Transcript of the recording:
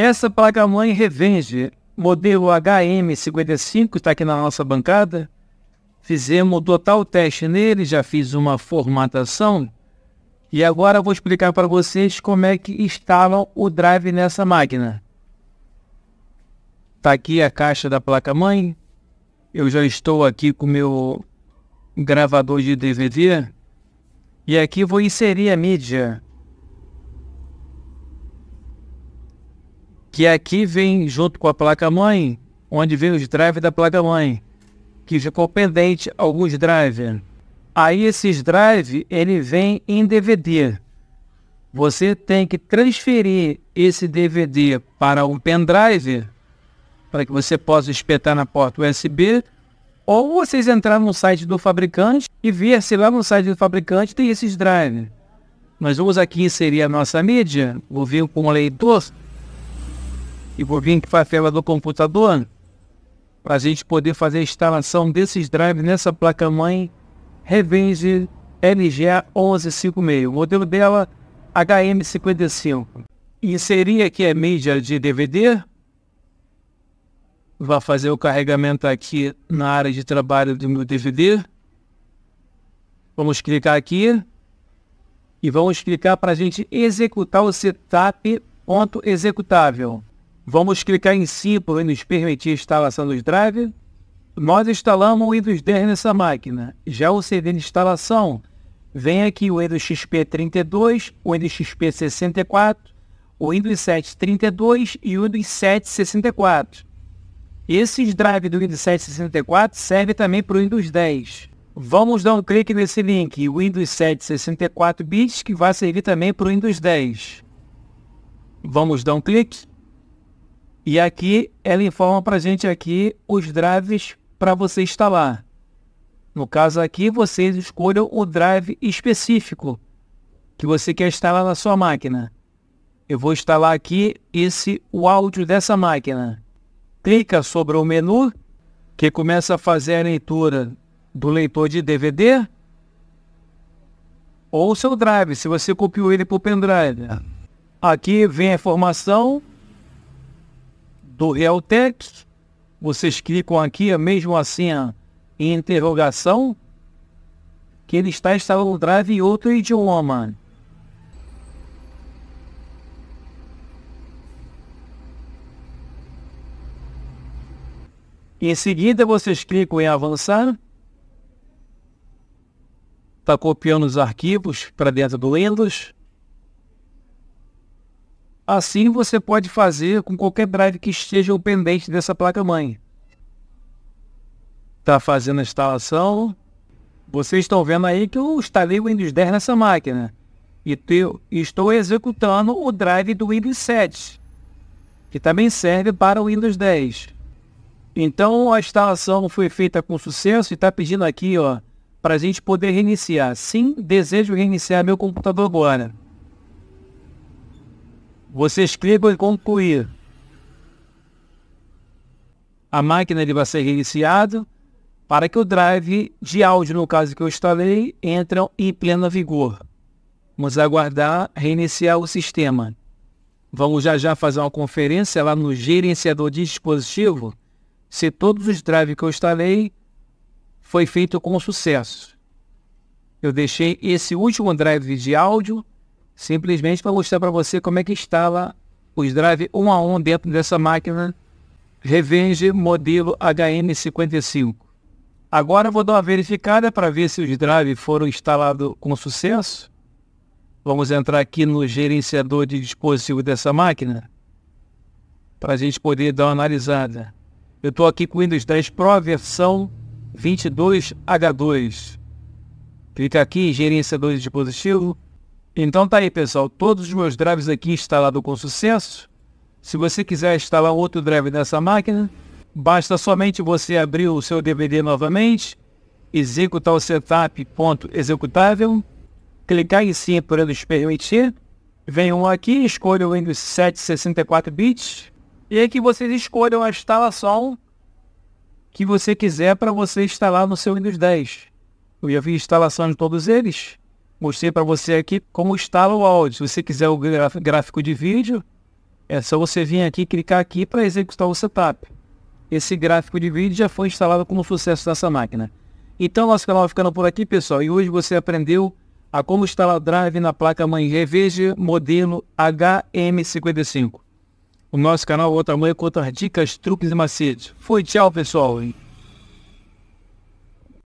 Essa placa-mãe Revenge, modelo HM55, está aqui na nossa bancada. Fizemos o total teste nele, já fiz uma formatação. E agora vou explicar para vocês como é que instalam o drive nessa máquina. Está aqui a caixa da placa-mãe. Eu já estou aqui com o meu gravador de DVD. E aqui vou inserir a mídia. que aqui vem junto com a placa-mãe, onde vem os drivers da placa-mãe, que ficou pendente alguns drivers. Aí esses drives, ele vem em DVD. Você tem que transferir esse DVD para um pendrive para que você possa espetar na porta USB ou vocês entrarem no site do fabricante e ver se lá no site do fabricante tem esses drives. Nós vamos aqui inserir a nossa mídia, vou vir com o leitor e vou vir aqui para a tela do computador para a gente poder fazer a instalação desses drives nessa placa-mãe Revenge LGA1156, modelo dela HM55. Inserir aqui a mídia de DVD, vai fazer o carregamento aqui na área de trabalho do meu DVD. Vamos clicar aqui e vamos clicar para a gente executar o setup ponto executável. Vamos clicar em sim para nos permitir a instalação dos drivers. Nós instalamos o Windows 10 nessa máquina. Já o CD de instalação, vem aqui o Windows XP 32, o Windows XP 64, o Windows 7 32 e o Windows 7 64. Esses drives do Windows 7 64 servem também para o Windows 10. Vamos dar um clique nesse link, Windows 7 64 bits, que vai servir também para o Windows 10. Vamos dar um clique. E aqui ela informa para a gente aqui os drives para você instalar. No caso aqui, vocês escolham o drive específico que você quer instalar na sua máquina. Eu vou instalar aqui esse o áudio dessa máquina. Clica sobre o menu que começa a fazer a leitura do leitor de DVD ou seu drive, se você copiou ele para o pendrive. Ah. Aqui vem a informação do Realtex. É vocês clicam aqui, é mesmo assim, em interrogação, que ele está instalando o drive em outro idioma. Em seguida, vocês clicam em avançar. Está copiando os arquivos para dentro do Windows. Assim você pode fazer com qualquer drive que esteja pendente dessa placa-mãe. Está fazendo a instalação. Vocês estão vendo aí que eu instalei o Windows 10 nessa máquina. E teu, estou executando o drive do Windows 7, que também serve para o Windows 10. Então a instalação foi feita com sucesso e está pedindo aqui ó, para a gente poder reiniciar. Sim, desejo reiniciar meu computador agora. Vocês clicam em concluir. A máquina ele vai ser reiniciada para que o drive de áudio, no caso que eu instalei, entre em plena vigor. Vamos aguardar reiniciar o sistema. Vamos já já fazer uma conferência lá no gerenciador de dispositivo se todos os drives que eu instalei foi feito com sucesso. Eu deixei esse último drive de áudio simplesmente para mostrar para você como é que instala os drive 1 a 1 dentro dessa máquina Revenge modelo HN55. Agora vou dar uma verificada para ver se os drive foram instalados com sucesso. Vamos entrar aqui no gerenciador de dispositivo dessa máquina para a gente poder dar uma analisada. Eu estou aqui com o Windows 10 Pro versão 22H2. Clica aqui em gerenciador de dispositivo então tá aí, pessoal. Todos os meus drives aqui instalados com sucesso. Se você quiser instalar outro drive nessa máquina, basta somente você abrir o seu DVD novamente, executar o setup.executável, clicar em sim por nos permitir, venham aqui, escolham o Windows 7 64 bits e aí que vocês escolham a instalação que você quiser para você instalar no seu Windows 10. Eu já vi instalação de todos eles. Mostrei para você aqui como instala o áudio. Se você quiser o gráfico de vídeo, é só você vir aqui clicar aqui para executar o setup. Esse gráfico de vídeo já foi instalado com sucesso nessa máquina. Então nosso canal vai ficando por aqui pessoal e hoje você aprendeu a como instalar drive na placa mãe Reveja modelo HM55. O nosso canal outra mãe, conta contra dicas, truques e macetes. Foi tchau pessoal!